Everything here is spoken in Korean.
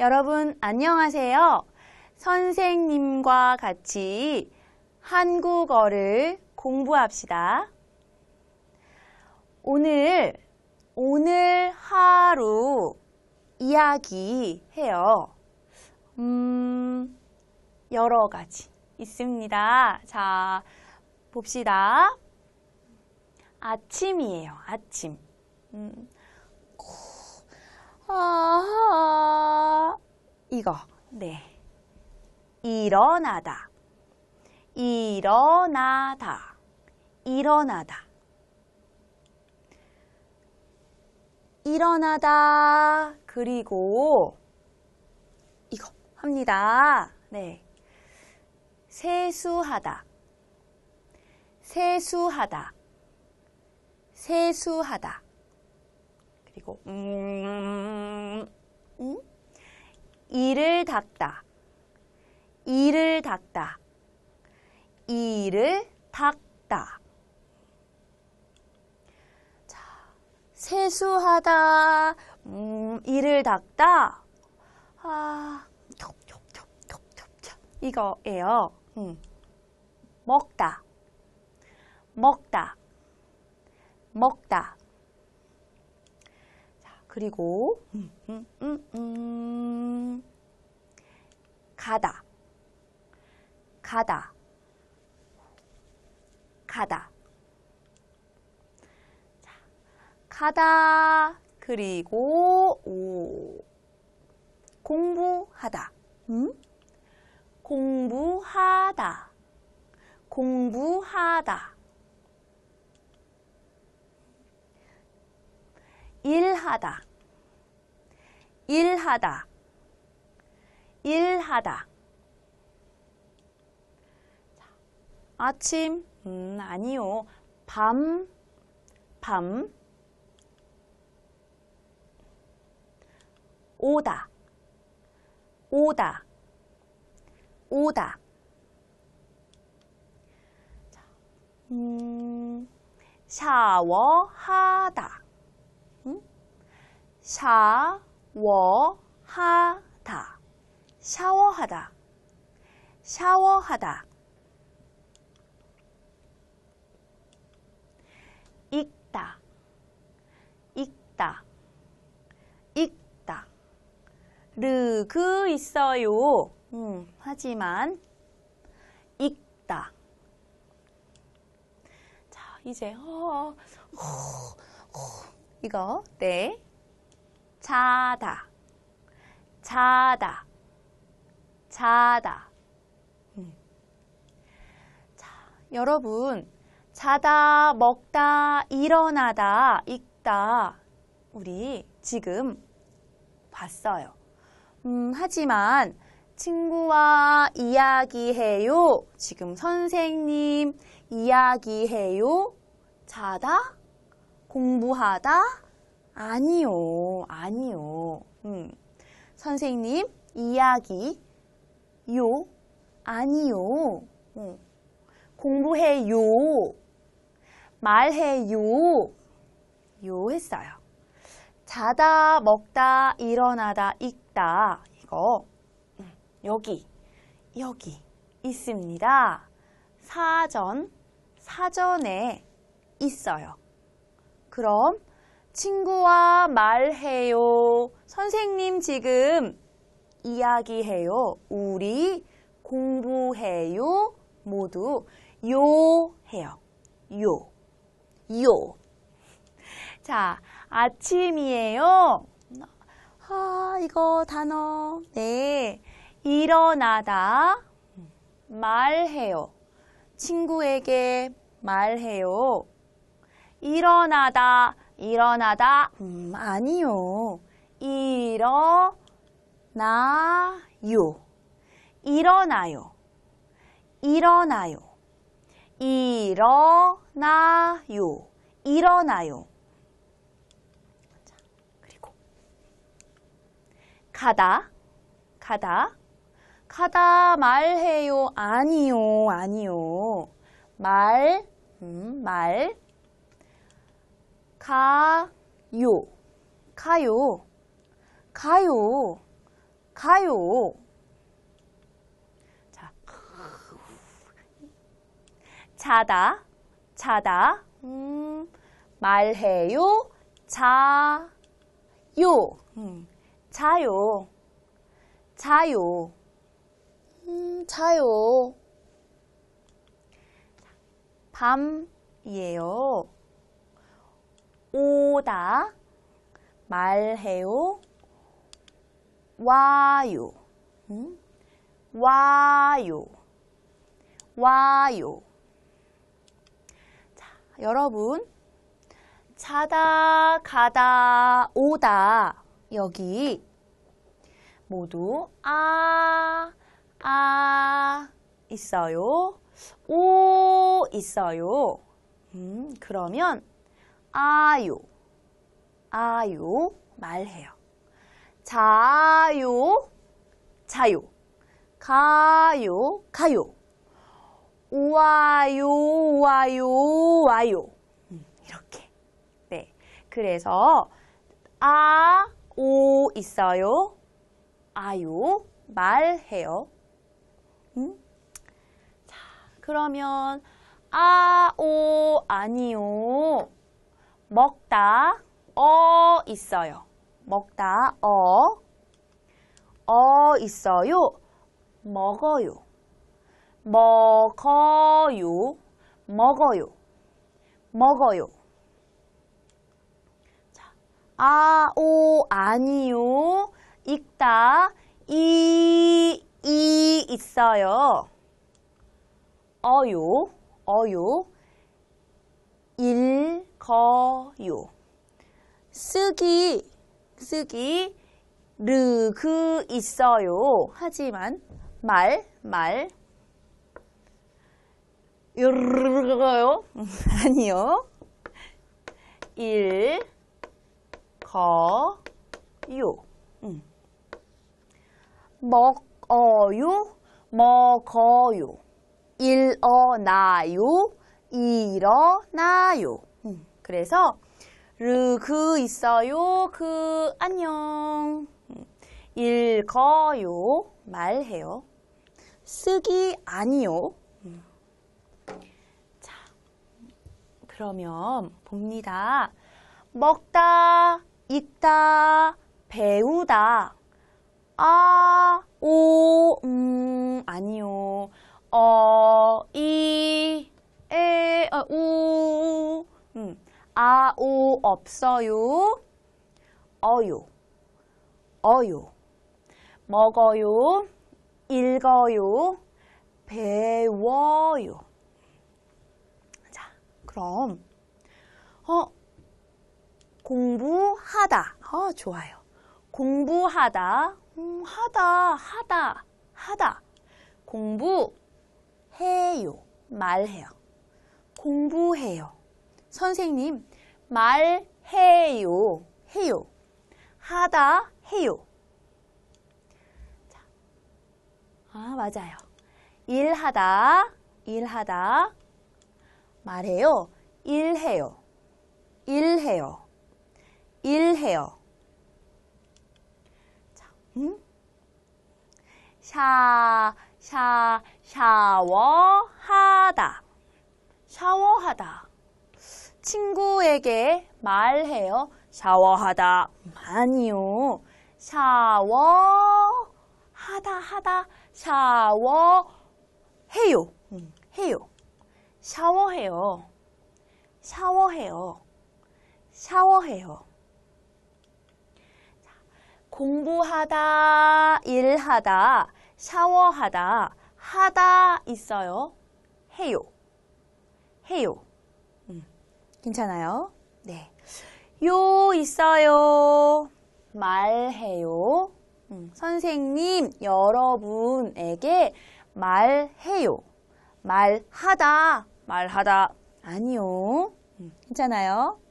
여러분 안녕하세요. 선생님과 같이 한국어를 공부합시다. 오늘, 오늘 하루 이야기해요. 음, 여러 가지 있습니다. 자, 봅시다. 아침이에요, 아침. 음, 이거. 네. 일어나다. 일어나다. 일어나다. 일어나다. 그리고 이거 합니다. 네. 세수하다. 세수하다. 세수하다. 그리고 음, 음? 이를 닦다. 이를 닦다. 이를 닦다. 자, 세수하다. 음, 이를 닦다. 아, 이거예요. 음. 먹다. 먹다. 먹다. 그리고 음, 음, 음, 가다 가다 가다 자, 가다 그리고 오 공부하다 음? 공부하다 공부하다 일하다 일하다 일하다 아침 음, 아니요 밤 밤, 오다, 오다, 오다. 음, 샤워하다, 샤워하다 샤워하다 샤워하다 읽다 읽다 읽다 르그 있어요 음, 하지만 읽다 자 이제 어, 어, 어, 이거 네 자다, 자다, 자다. 음. 자, 여러분, 자다, 먹다, 일어나다, 읽다. 우리 지금 봤어요. 음, 하지만 친구와 이야기해요. 지금 선생님 이야기해요. 자다, 공부하다, 아니요, 아니요. 음. 선생님, 이야기, 요, 아니요. 음. 공부해요. 말해요. 요 했어요. 자다, 먹다, 일어나다, 읽다. 이거. 음. 여기, 여기 있습니다. 사전, 사전에 있어요. 그럼 친구와 말해요. 선생님 지금 이야기해요. 우리 공부해요. 모두 요 해요. 요. 요. 자, 아침이에요. 아, 이거 단어. 네. 일어나다. 말해요. 친구에게 말해요. 일어나다. 일어나다. 음, 아니요. 일어나요. 일어나요. 일어나요. 일어나요. 일어나요. 그리고 가다. 가다. 가다 말해요. 아니요. 아니요. 말. 음, 말. 가요, 가요, 가요, 가요. 자, 자다, 자다, 음, 말해요, 자요, 음, 자요, 자요, 음, 자요. 밤이에요. 오다, 말해요, 와요, 음? 와요, 와요. 자, 여러분, 자다, 가다, 오다, 여기 모두 아, 아 있어요, 오 있어요. 음, 그러면 아요, 아요 말해요. 자요, 자요. 가요, 가요. 와요, 와요, 와요. 이렇게. 네. 그래서 아, 오 있어요. 아요 말해요. 음? 자, 그러면 아, 오 아니요. 먹다 어 있어요. 먹다 어. 어 있어요. 먹어요. 먹어요. 먹어요. 먹어요. 자, 아, 오, 아니요. 읽다. 이, 이 있어요. 어요. 어요. 일, 거요. 쓰기, 쓰기, 르그 있어요. 하지만 말, 말, 요르르요 아니요. 일, 거, 요. 음. 먹어요, 먹어요. 일어나요, 일어나요. 음. 그래서 르그 있어요. 그 안녕. 읽어요. 말해요. 쓰기 아니요. 음. 자, 그러면 봅니다. 먹다, 읽다, 배우다. 아, 오, 음, 아니요. 어, 이, 에, 어, 우. 음. 아, 오, 없어요. 어요. 어요. 먹어요. 읽어요. 배워요. 자, 그럼 어 공부하다. 어, 좋아요. 공부하다. 음, 하다. 하다. 하다. 공부해요. 말해요. 공부해요. 선생님 말해요. 해요. 하다 해요. 자, 아 맞아요. 일하다 일하다 말해요. 일해요. 일해요. 일해요. 자, 음? 샤, 샤, 샤워하다. 샤워하다. 친구에게 말해요. 샤워하다. 아니요. 샤워 하다 하다 샤워 해요. 해요. 샤워해요. 샤워해요. 샤워해요. 공부하다, 일하다, 샤워하다, 하다 있어요. 해요. 해요. 음. 괜찮아요? 네. 요 있어요. 말해요. 음, 선생님, 여러분에게 말해요. 말하다, 말하다. 아니요. 음, 괜찮아요?